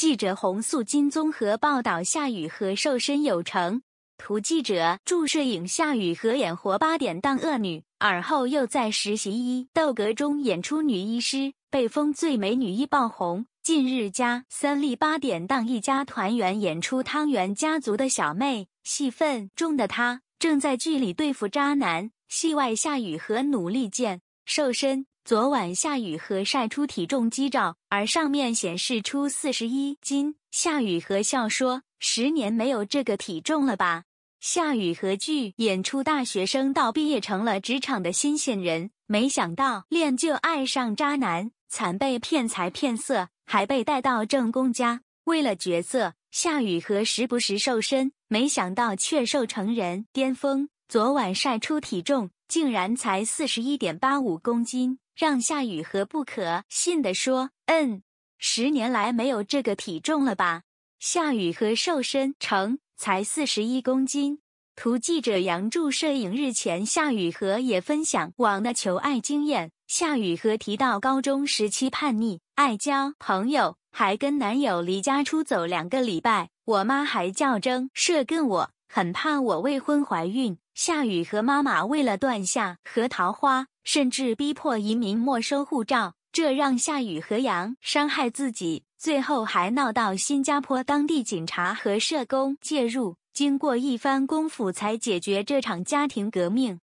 记者洪素金综合报道：夏雨荷瘦身有成。图记者祝摄影。夏雨荷演活八点档恶女，而后又在《实习医斗阁》中演出女医师，被封最美女医爆红。近日加三立八点档《一家团圆》演出汤圆家族的小妹，戏份重的她正在剧里对付渣男，戏外夏雨荷努力健瘦身。昨晚夏雨荷晒出体重机照，而上面显示出四十一斤。夏雨荷笑说：“十年没有这个体重了吧？”夏雨荷剧演出大学生，到毕业成了职场的新鲜人。没想到练就爱上渣男，惨被骗财骗色，还被带到正宫家。为了角色，夏雨荷时不时瘦身，没想到却瘦成人巅峰。昨晚晒出体重，竟然才四十一点八五公斤。让夏雨荷不可信地说：“嗯，十年来没有这个体重了吧？”夏雨荷瘦身成才四十一公斤。图记者杨柱摄影。日前，夏雨荷也分享网的求爱经验。夏雨荷提到，高中时期叛逆，爱交朋友，还跟男友离家出走两个礼拜，我妈还较真，设跟我。很怕我未婚怀孕，夏雨和妈妈为了断下和桃花，甚至逼迫移民没收护照，这让夏雨和杨伤害自己，最后还闹到新加坡当地警察和社工介入，经过一番功夫才解决这场家庭革命。